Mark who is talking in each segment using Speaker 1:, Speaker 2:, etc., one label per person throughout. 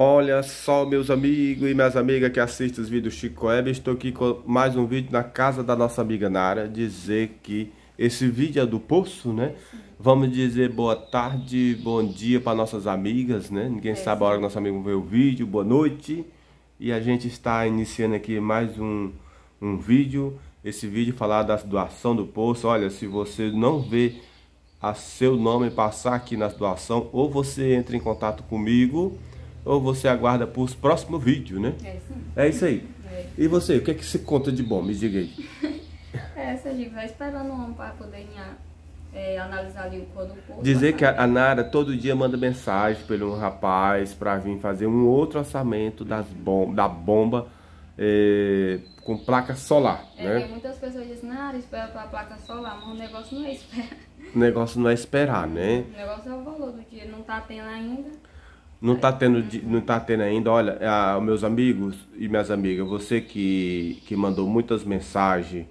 Speaker 1: Olha só, meus amigos e minhas amigas que assistem os vídeos Chico Web, estou aqui com mais um vídeo na casa da nossa amiga Nara, dizer que esse vídeo é do poço, né? Vamos dizer boa tarde, bom dia para nossas amigas, né? Ninguém é sabe a hora que nosso amigo vê o vídeo, boa noite. E a gente está iniciando aqui mais um, um vídeo, esse vídeo falar da doação do poço. Olha, se você não vê a seu nome passar aqui na doação, ou você entra em contato comigo ou você aguarda para os próximos vídeos, né? É, sim. é isso aí. É. E você, o que é que se conta de bom? Me diga aí.
Speaker 2: é, Sergipe, vai esperando um para poder é, analisar ali o cor corpo. Dizer que a,
Speaker 1: a, Nara todo dia manda mensagem para um rapaz para vir fazer um outro orçamento das bom, da bomba é, com placa solar. É, né?
Speaker 2: muitas pessoas dizem, Nara, espera para a placa solar, mas o negócio não é esperar.
Speaker 1: O negócio não é esperar, né?
Speaker 2: O negócio é o valor do dia, não está tendo ainda.
Speaker 1: Não está tendo, não tá tendo ainda, olha, ah, meus amigos e minhas amigas, você que, que mandou muitas mensagens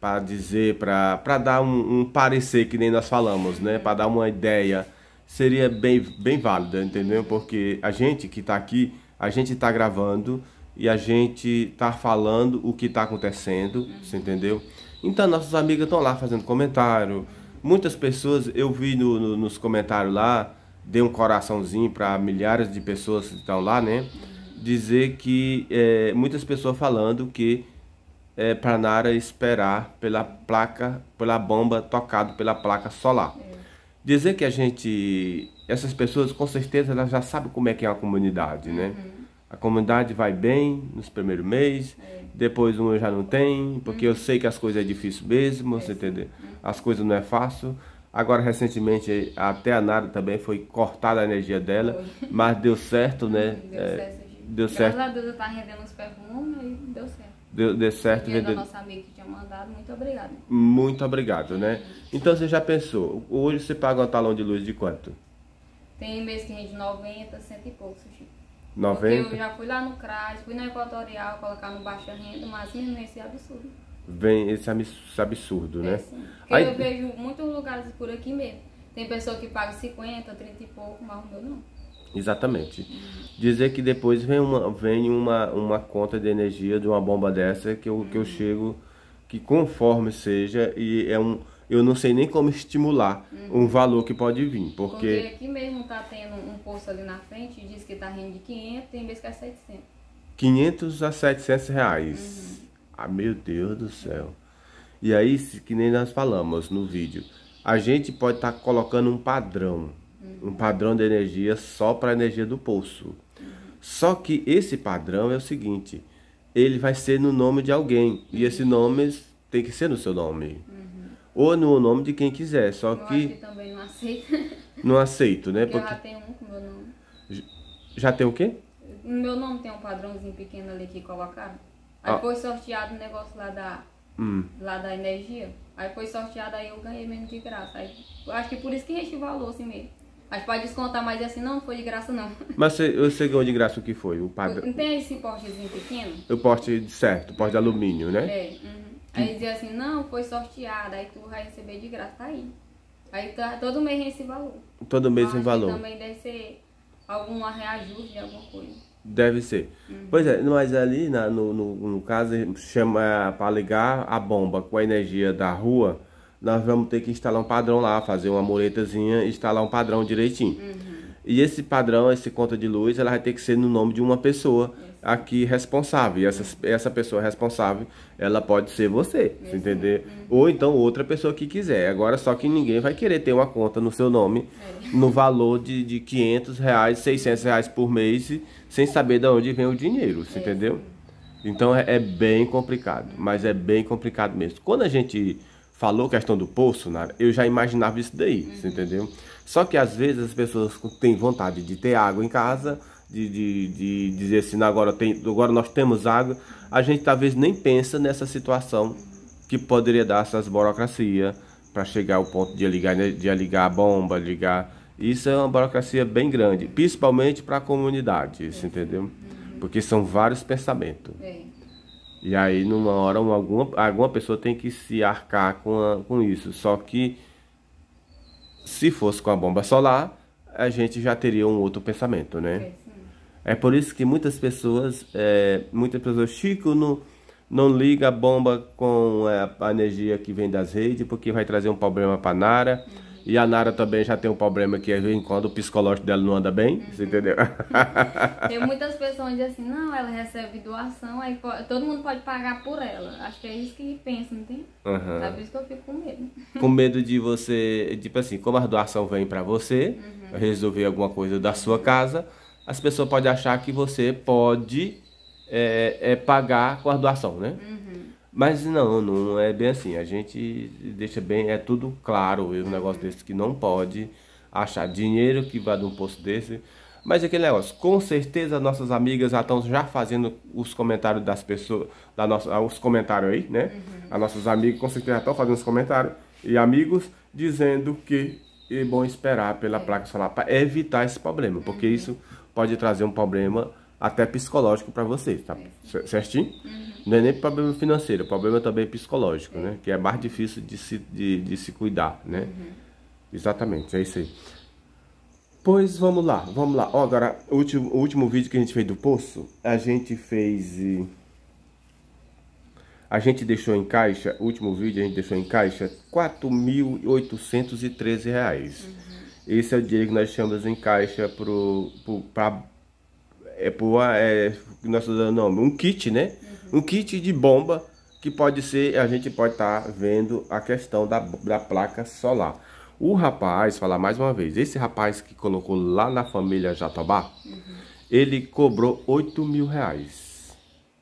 Speaker 1: para dizer, para dar um, um, parecer que nem nós falamos, né? Para dar uma ideia, seria bem, bem válida, entendeu? Porque a gente que está aqui, a gente está gravando e a gente está falando o que está acontecendo, você entendeu? Então, nossas amigas estão lá fazendo comentário. Muitas pessoas, eu vi no, no, nos comentários lá, dê um coraçãozinho para milhares de pessoas que estão lá, né? Dizer que é, muitas pessoas falando que é para Nara esperar pela placa, pela bomba tocado pela placa solar. É. Dizer que a gente, essas pessoas com certeza elas já sabem como é que é a comunidade, né? Uhum. A comunidade vai bem nos primeiros meses, é. depois um eu já não tem, porque uhum. eu sei que as coisas é difícil mesmo, você é, entendeu? Uhum. As coisas não é fácil. Agora, recentemente, até a Nara também foi cortada a energia dela, foi. mas deu certo, né? Deu é, certo. Deu Graças certo.
Speaker 2: a Deus, eu estava rendendo os perfumes e deu certo.
Speaker 1: Deu, deu certo. Né? a nossa
Speaker 2: amiga que tinha mandado, muito obrigado.
Speaker 1: Muito obrigado, né? Então, você já pensou, hoje você paga um talão de luz de quanto?
Speaker 2: Tem mês que rende 90, cento e pouco, Sushi.
Speaker 1: 90? Porque eu já
Speaker 2: fui lá no CRAS, fui na Equatorial, colocar no baixa renda, mas assim, não é absurdo
Speaker 1: vem esse absurdo, né? É, sim. Porque Aí... eu
Speaker 2: vejo muitos lugares por aqui mesmo. Tem pessoa que paga 50, 30 e pouco, mas o meu não.
Speaker 1: Exatamente. Dizer que depois vem uma, vem uma, uma conta de energia de uma bomba dessa que eu, que eu chego, que conforme seja, e é um. Eu não sei nem como estimular uhum. um valor que pode vir, porque... porque...
Speaker 2: aqui mesmo tá tendo um posto ali na frente, diz que tá rindo de 500, tem vezes que é 700.
Speaker 1: 500 a 700 reais. Uhum. Ah, meu Deus do céu. E aí, que nem nós falamos no vídeo, a gente pode estar tá colocando um padrão, um padrão de energia só para a energia do poço. Só que esse padrão é o seguinte, ele vai ser no nome de alguém, e esse nome tem que ser no seu nome. Uhum. Ou no nome de quem quiser, só eu que... que
Speaker 2: também não aceito. Não aceito, né? Porque... já tem um com meu nome. Já tem o quê? Meu nome tem um padrãozinho pequeno ali que colocaram. Aí ah. foi sorteado o um negócio lá da, hum. lá da energia. Aí foi sorteado, aí eu ganhei mesmo de graça. Aí, acho que por isso que valor assim mesmo. Mas pode descontar, mas assim, não, foi de graça não.
Speaker 1: Mas você, ganhou de graça o que foi? O padrão? Não
Speaker 2: tem esse portezinho pequeno?
Speaker 1: O porte certo, o porte de alumínio, né?
Speaker 2: É, uhum. Aí dizia assim, não, foi sorteado, aí tu vai receber de graça, tá aí. Aí tá, todo mês tem esse valor.
Speaker 1: Todo mês tem valor.
Speaker 2: Também deve ser algum reajuste de alguma coisa.
Speaker 1: Deve ser. Uhum. Pois é, mas ali na, no, no, no, caso chama é, para ligar a bomba com a energia da rua, nós vamos ter que instalar um padrão lá, fazer uma muretazinha e instalar um padrão direitinho. Uhum. E esse padrão, esse conta de luz, ela vai ter que ser no nome de uma pessoa. Uhum aqui responsável. E essa, essa pessoa responsável, ela pode ser você, uhum. entender? Uhum. Ou então outra pessoa que quiser. Agora, só que ninguém vai querer ter uma conta no seu nome é. no valor de, de 500 reais, 600 reais por mês, sem saber de onde vem o dinheiro, é. entendeu? Então é, é, bem complicado, mas é bem complicado mesmo. Quando a gente falou questão do poço, né, eu já imaginava isso daí, uhum. entendeu? Só que às vezes as pessoas têm vontade de ter água em casa, de, de, de dizer assim, agora, tem, agora nós temos água, a gente talvez nem pensa nessa situação que poderia dar essas burocracias para chegar ao ponto de ligar, né, de ligar a bomba, ligar. Isso é uma burocracia bem grande, principalmente para a comunidade, isso, entendeu? Porque são vários pensamentos. É. E aí, numa hora, uma, alguma, alguma pessoa tem que se arcar com, a, com isso. Só que, se fosse com a bomba solar, a gente já teria um outro pensamento, né? É. É por isso que muitas pessoas, é, muitas pessoas, Chico não, não liga a bomba com é, a, energia que vem das redes, porque vai trazer um problema para Nara. Uhum. E a Nara também já tem um problema que, de vez em quando, o psicológico dela não anda bem, uhum. você entendeu? Uhum. tem
Speaker 2: muitas pessoas que assim, não, ela recebe doação, aí pode, todo mundo pode pagar por ela. Acho que é isso que pensa, não tem? Uhum. Sabe isso que eu fico com medo.
Speaker 1: Com medo de você, tipo assim, como a doação vem para você, uhum. resolver alguma coisa da sua casa as pessoas podem achar que você pode é, é, pagar com a doação, né? Uhum. Mas não, não é bem assim. A gente deixa bem, é tudo claro, um negócio uhum. desse que não pode achar dinheiro que vai de um posto desse. Mas aquele negócio, com certeza nossas amigas já estão já fazendo os comentários das pessoas, da nossa, os comentários aí, né? Uhum. As nossas amigas com certeza já estão fazendo os comentários e amigos dizendo que é bom esperar pela é. placa solar para evitar esse problema, porque uhum. isso pode trazer um problema até psicológico para vocês, tá? Certinho? Uhum. Não é nem problema financeiro, é problema também psicológico, é. né? Que é mais difícil de se, de, de se cuidar, né? Uhum. Exatamente, é isso aí. Pois vamos lá, vamos lá. Ó, agora, o último, o último vídeo que a gente fez do poço, a gente fez... E... A gente deixou em caixa, o último vídeo a gente deixou em caixa, R$ 4.813. Uhum. Esse é o dinheiro que nós chamamos em caixa pro, pro, pra, é pro, é, nós dando nome, um kit, né? Uhum. Um kit de bomba que pode ser, a gente pode estar tá vendo a questão da, da placa solar. O rapaz, falar mais uma vez, esse rapaz que colocou lá na família Jatobá, uhum. ele cobrou 8 mil reais.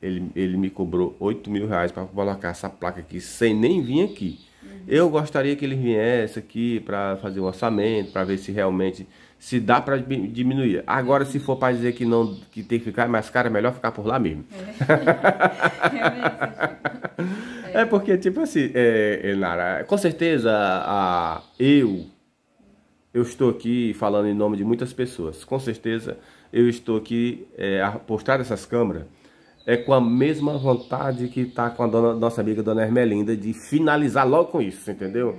Speaker 1: Ele, ele me cobrou 8 mil reais para colocar essa placa aqui, sem nem vir aqui. Eu gostaria que ele viesse aqui para fazer o orçamento, para ver se realmente se dá para diminuir. Agora, se for para dizer que não, que tem que ficar mais caro, é melhor ficar por lá mesmo. É, é, é porque, tipo assim, é, Enara, é, com certeza a, eu, eu estou aqui falando em nome de muitas pessoas. Com certeza eu estou aqui é, a postar essas câmeras é com a mesma vontade que está com a dona, nossa amiga Dona Hermelinda de finalizar logo com isso, entendeu?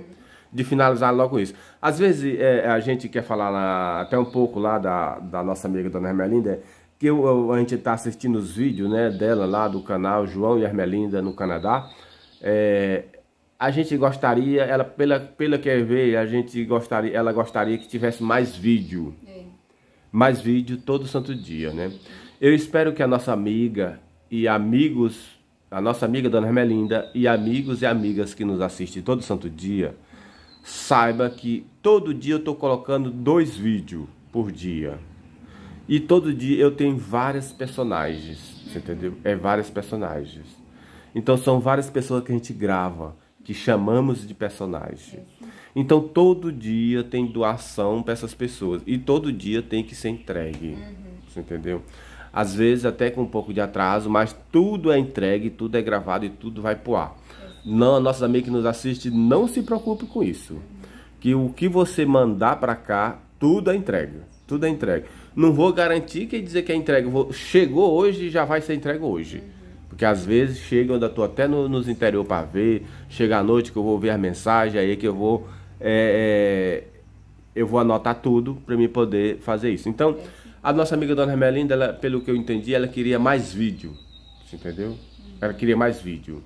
Speaker 1: De finalizar logo com isso. Às vezes é, a gente quer falar na, até um pouco lá da, da nossa amiga Dona Hermelinda, que eu, a gente está assistindo os vídeos né, dela lá do canal João e Hermelinda no Canadá. É, a gente gostaria, ela pela, pela ver, a gente gostaria, ela gostaria que tivesse mais vídeo. É. Mais vídeo todo santo dia, né? Eu espero que a nossa amiga e amigos, a nossa amiga Dona Hermelinda e amigos e amigas que nos assistem todo santo dia, saiba que todo dia eu estou colocando dois vídeos por dia. E todo dia eu tenho várias personagens, você entendeu? É várias personagens. Então são várias pessoas que a gente grava, que chamamos de personagem. Então todo dia tem doação para essas pessoas e todo dia tem que ser entregue, uhum. você entendeu? às vezes até com um pouco de atraso, mas tudo é entregue, tudo é gravado e tudo vai pro ar. Não, nossos amigos que nos assistem, não se preocupe com isso. Que o que você mandar para cá, tudo é entregue. Tudo é entregue. Não vou garantir que dizer que é entregue. Vou, chegou hoje e já vai ser entregue hoje. Porque às vezes chega, eu ainda estou até no, nos interior para ver, chega à noite que eu vou ver as mensagens, aí é que eu vou é, é, eu vou anotar tudo para me poder fazer isso. Então, a nossa amiga Dona Hermelinda, ela, pelo que eu entendi, ela queria mais vídeo. Você entendeu? Ela queria mais vídeo.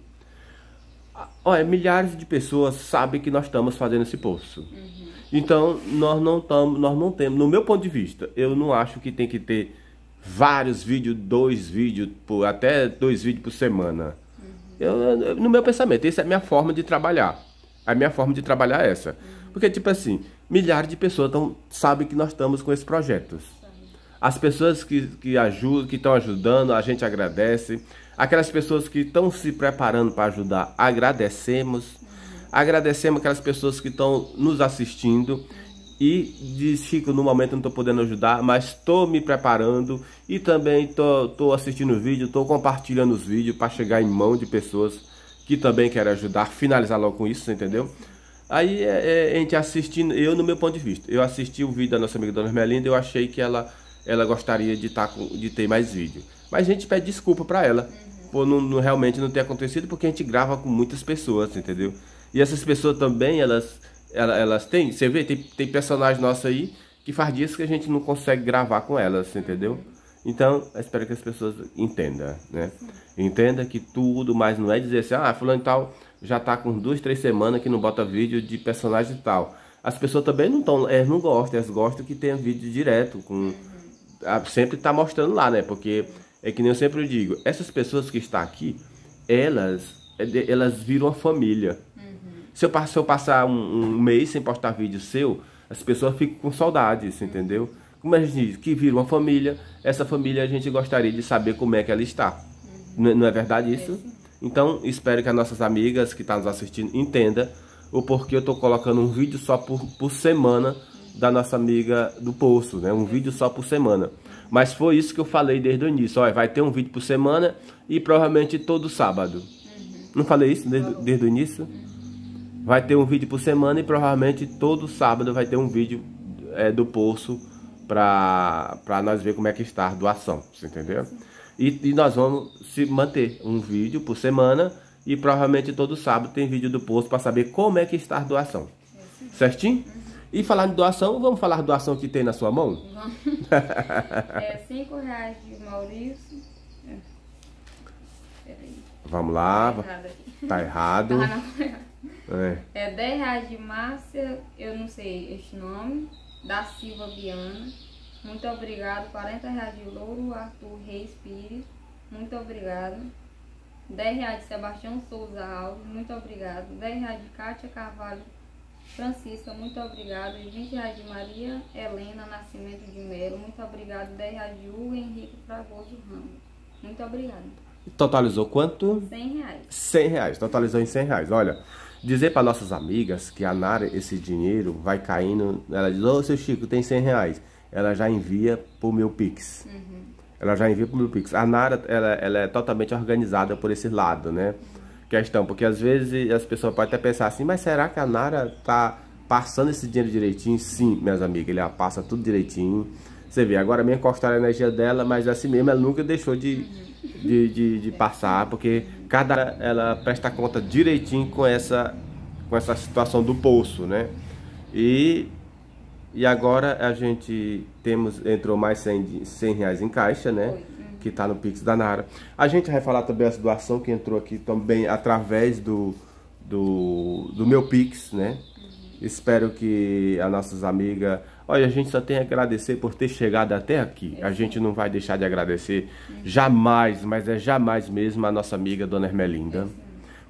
Speaker 1: Ah, olha, milhares de pessoas sabem que nós estamos fazendo esse poço. Uhum. Então, nós não estamos, nós não temos, no meu ponto de vista, eu não acho que tem que ter vários vídeos, dois vídeos, por, até dois vídeos por semana. Uhum. Eu, no meu pensamento, essa é a minha forma de trabalhar. A minha forma de trabalhar é essa. Uhum. Porque, tipo assim, milhares de pessoas tão, sabem que nós estamos com esses projetos. As pessoas que, que ajudam, que estão ajudando, a gente agradece. Aquelas pessoas que estão se preparando para ajudar, agradecemos. Agradecemos aquelas pessoas que estão nos assistindo. E diz, Chico, no momento não estou podendo ajudar, mas estou me preparando e também estou assistindo o vídeo, estou compartilhando os vídeos para chegar em mão de pessoas que também querem ajudar, finalizar logo com isso, entendeu? Aí é, é, a gente assistindo, eu no meu ponto de vista, eu assisti o vídeo da nossa amiga Dona Melinda eu achei que ela ela gostaria de, tá com, de ter mais vídeo. Mas a gente pede desculpa para ela uhum. por não, não, realmente não ter acontecido, porque a gente grava com muitas pessoas, entendeu? E essas pessoas também, elas, elas, elas têm, você vê, tem, tem personagem nosso aí que faz dias que a gente não consegue gravar com elas, entendeu? Então, eu espero que as pessoas entendam, né? Entenda que tudo, mas não é dizer assim, ah, fulano tal já tá com duas, três semanas que não bota vídeo de personagem tal. As pessoas também não estão, elas não gostam, elas gostam que tenha vídeo direto com sempre está mostrando lá, né? Porque é que nem eu sempre digo, essas pessoas que estão aqui, elas, elas viram família. Uhum. Se, eu, se eu passar um, um, mês sem postar vídeo seu, as pessoas ficam com saudades, entendeu? Como a gente diz, que viram uma família, essa família a gente gostaria de saber como é que ela está. Uhum. Não, é, não, é verdade é isso? É então, espero que as nossas amigas que estão tá nos assistindo entendam o porquê eu estou colocando um vídeo só por, por semana da nossa amiga do Poço, né? Um vídeo só por semana. Mas foi isso que eu falei desde o início. Olha, vai ter um vídeo por semana e provavelmente todo sábado. Uhum. Não falei isso desde, desde o início? Vai ter um vídeo por semana e provavelmente todo sábado vai ter um vídeo é, do Poço para nós ver como é que está a doação, você entendeu? E, e nós vamos se manter um vídeo por semana e provavelmente todo sábado tem vídeo do Poço para saber como é que está a doação. Certinho? E falar em doação, vamos falar a doação que tem na sua mão? Vamos.
Speaker 2: é 5 reais de Maurício. É. Peraí.
Speaker 1: Vamos lá. Tá, tá errado. Tá errado.
Speaker 2: É. é 10 reais de Márcia, eu não sei este nome, da Silva Biana. Muito obrigado. 40 reais de Louro Arthur Reis Pires. Muito obrigado. 10 reais de Sebastião Souza Alves. Muito obrigado. 10 reais de Kátia Carvalho Francisca, muito obrigado. 20 reais de Maria Helena Nascimento de Melo, muito obrigado. 10 reais de Hugo Henrique Fragoso Ramos, muito obrigado.
Speaker 1: Totalizou quanto? 100 reais. 100 reais, totalizou em 100 reais. Olha, dizer para nossas amigas que a Nara, esse dinheiro vai caindo. Ela diz: Ô oh, seu Chico, tem 100 reais. Ela já envia o meu Pix. Uhum. Ela já envia o meu Pix. A Nara, ela, ela é totalmente organizada por esse lado, né? Uhum questão, porque às vezes as pessoas podem até pensar assim, mas será que a Nara tá passando esse dinheiro direitinho? Sim, minhas amigas, ela passa tudo direitinho. Você vê, agora mesmo encostaram a energia dela, mas assim mesmo ela nunca deixou de, de, de, de passar, porque cada ela presta conta direitinho com essa, com essa situação do poço, né? E, e agora a gente temos, entrou mais 100, 100 reais em caixa, né? que está no Pix da Nara. A gente vai falar também essa doação que entrou aqui também através do, do, do meu Pix, né? Espero que as nossas amigas... Olha, a gente só tem a agradecer por ter chegado até aqui. A gente não vai deixar de agradecer jamais, mas é jamais mesmo a nossa amiga Dona Hermelinda.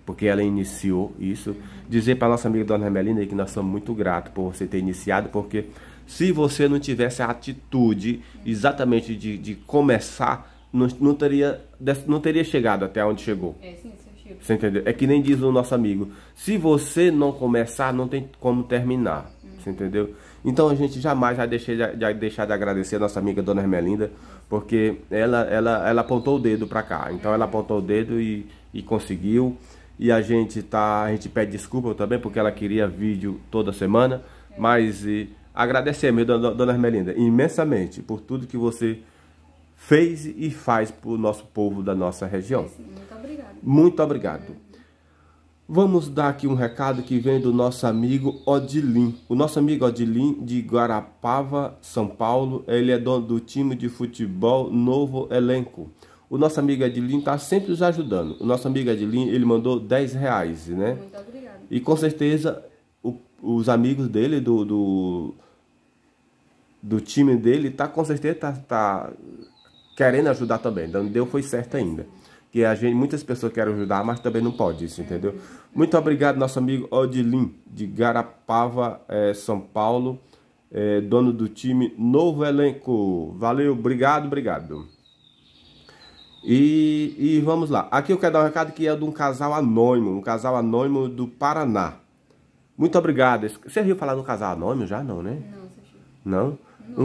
Speaker 1: porque ela iniciou isso. Dizer para nossa amiga Dona Hermelina que nós somos muito gratos por você ter iniciado, porque se você não tivesse a atitude exatamente de, de começar não, não, teria, não teria chegado até onde chegou. É, sim, sim. Você entendeu? É que nem diz o nosso amigo, se você não começar, não tem como terminar. Uhum. Você entendeu? Então a gente jamais vai deixar de, de, deixar de agradecer a nossa amiga Dona Hermelinda, porque ela, ela, ela apontou o dedo para cá. Então ela apontou o dedo e, e conseguiu. E a gente tá, a gente pede desculpa também, porque ela queria vídeo toda semana. É. Mas e, eh, meu Dona, Dona Hermelinda, imensamente por tudo que você fez e faz para o nosso povo da nossa região. Muito obrigado. Muito obrigado. Vamos dar aqui um recado que vem do nosso amigo Odilim. O nosso amigo Odilim de Guarapava, São Paulo, ele é dono do time de futebol Novo Elenco. O nosso amigo Odilim está sempre nos ajudando. O nosso amigo Odilim, ele mandou 10 reais, né? Muito obrigado. E com certeza o, os amigos dele, do, do, do time dele, tá, com certeza está tá, tá querendo ajudar também. Então, deu foi certo ainda. Que a gente, muitas pessoas querem ajudar, mas também não pode isso, entendeu? Muito obrigado, nosso amigo Odilin, de Garapava, é, São Paulo, é, dono do time Novo Elenco. Valeu, obrigado, obrigado. E, e, vamos lá. Aqui eu quero dar um recado que é de um casal anônimo, um casal anônimo do Paraná. Muito obrigado. Você viu falar no casal anônimo já? Não, né? Não, Não?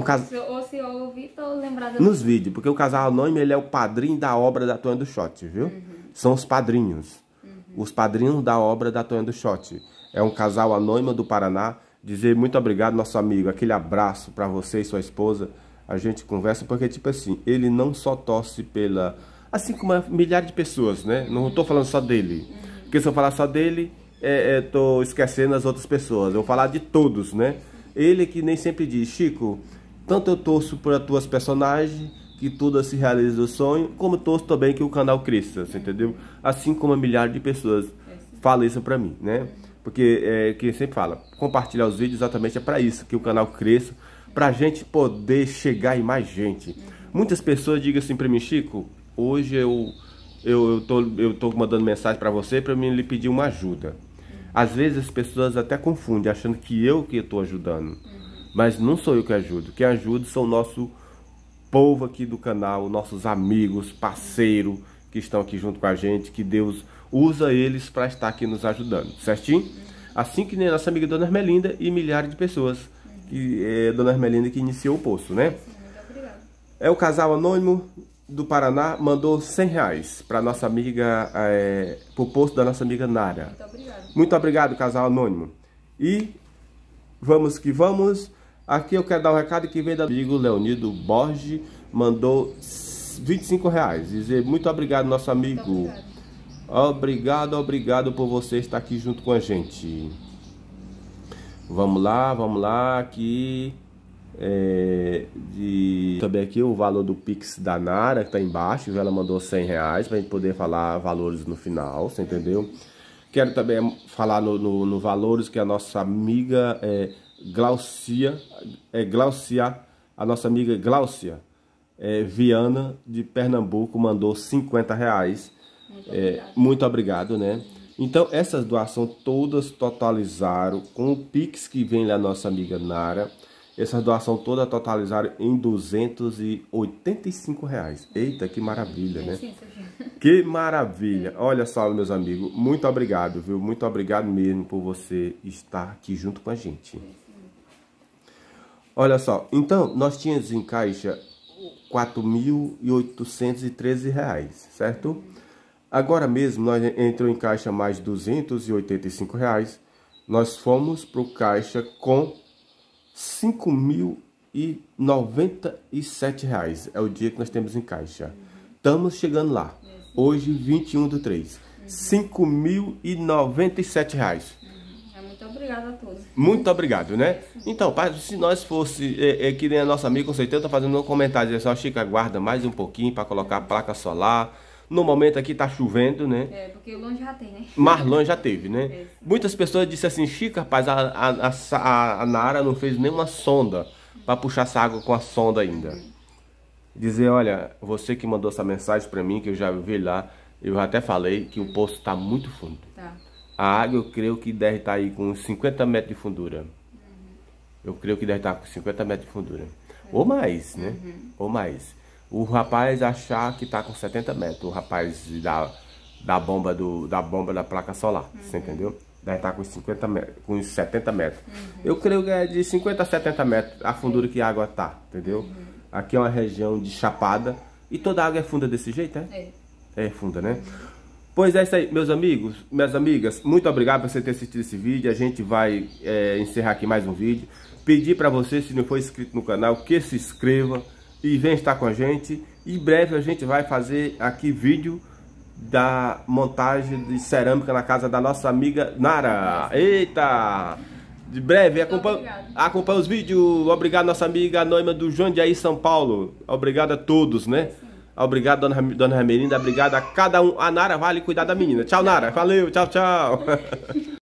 Speaker 1: cas...
Speaker 2: ou se eu ouvi, tô lembrada. Nos
Speaker 1: vídeos, porque o casal anônimo ele é o padrinho da obra da Tonha do Shot, viu? Uhum. São os padrinhos. Uhum. Os padrinhos da obra da Tonha do Shot. É um casal anônimo do Paraná. Dizer muito obrigado, nosso amigo. Aquele abraço para você e sua esposa. A gente conversa, porque, tipo assim, ele não só torce pela. Assim como é, milhares de pessoas, né? Não tô falando só dele. Uhum. Porque se eu falar só dele, é, é, tô esquecendo as outras pessoas. Eu vou falar de todos, né? Ele que nem sempre diz, Chico, tanto eu torço para tuas personagens, que tudo se realize o sonho, como torço também que o canal cresça, você entendeu? Assim como milhares de pessoas falam isso para mim, né? Porque é que sempre fala, compartilhar os vídeos exatamente é para isso, que o canal cresça, para a gente poder chegar em mais gente. Muitas pessoas digam assim para mim, Chico, hoje eu eu, eu, tô, eu tô mandando mensagem para você para me lhe pedir uma ajuda. Às vezes as pessoas até confundem, achando que eu que estou ajudando. Uhum. Mas não sou eu que ajudo. Quem ajuda são o nosso povo aqui do canal, nossos amigos, parceiros que estão aqui junto com a gente, que Deus usa eles para estar aqui nos ajudando, certinho? Assim que nem a nossa amiga Dona Hermelinda e milhares de pessoas, que é Dona Hermelinda que iniciou o poço, né? É o casal anônimo do Paraná mandou 100 reais para nossa amiga, é, pro posto da nossa amiga Nara. Muito obrigado. Muito obrigado, casal anônimo. E vamos que vamos. Aqui eu quero dar um recado que vem do amigo Leonido Borges, mandou 25 reais. Dizer muito obrigado, nosso amigo. Obrigado, obrigado por você estar aqui junto com a gente. Vamos lá, vamos lá, aqui. É, de também aqui o valor do Pix da Nara que tá embaixo, ela mandou 100 reais pra gente poder falar valores no final, você entendeu? Quero também falar no, no, no valores que a nossa amiga é, Glaucia, é, Glaucia, a nossa amiga Glaucia é, Viana de Pernambuco mandou 50 reais. Muito, é, obrigado. muito obrigado, né? Então essas doações todas totalizaram com o Pix que vem da nossa amiga Nara essa doação toda totalizaram em 285 reais. Eita, que maravilha, né? Que maravilha. Olha só, meus amigos, muito obrigado, viu? Muito obrigado mesmo por você estar aqui junto com a gente. Olha só, então, nós tínhamos em caixa 4.813 reais, certo? Agora mesmo, nós entrou em caixa mais 285 reais. Nós fomos para o caixa com 5.097 reais é o dia que nós temos em caixa. Estamos chegando lá. Hoje, 21 do 3. R$ 5.097 reais. É muito obrigado a todos. Muito obrigado, né? Então, se nós fosse, é, é, que nem a nossa amiga, com certeza, fazendo um comentário, só assim, Chica, aguarda mais um pouquinho para colocar a placa solar, no momento aqui tá chovendo, né? É, porque
Speaker 2: longe já tem, né? Mas
Speaker 1: longe já teve, né? É. Muitas pessoas disseram assim, Chica, rapaz, a, a, a, a Nara não fez nenhuma sonda para puxar essa água com a sonda ainda. Dizer, olha, você que mandou essa mensagem para mim, que eu já vi lá, eu até falei que o poço tá muito fundo. Tá. A água eu creio que deve estar tá aí com 50 metros de fundura. Uhum. Eu creio que deve estar tá com 50 metros de fundura. Ou mais, né? Uhum. Ou mais o rapaz achar que está com 70 metros, o rapaz da, da, bomba, do, da bomba da placa solar, uhum. você entendeu? Deve estar tá com com uns 70 metros. Uhum. Eu creio que é de 50 a 70 metros a fundura que a água tá, entendeu? Uhum. Aqui é uma região de chapada e toda água é funda desse jeito, é? É, é funda, né? Pois é isso aí, meus amigos, minhas amigas, muito obrigado por você ter assistido esse vídeo. A gente vai é, encerrar aqui mais um vídeo. Pedir para você, se não for inscrito no canal, que se inscreva e vem estar com a gente. Em breve a gente vai fazer aqui vídeo da montagem de cerâmica na casa da nossa amiga Nara. Eita! De breve, acompanha, acompanha os vídeos. Obrigado, nossa amiga Noima do João de Aí São Paulo. Obrigado a todos, né? Obrigado, dona, dona Ramelinda. Obrigado a cada um. A Nara vale cuidar da menina. Tchau, Nara. Valeu, tchau, tchau.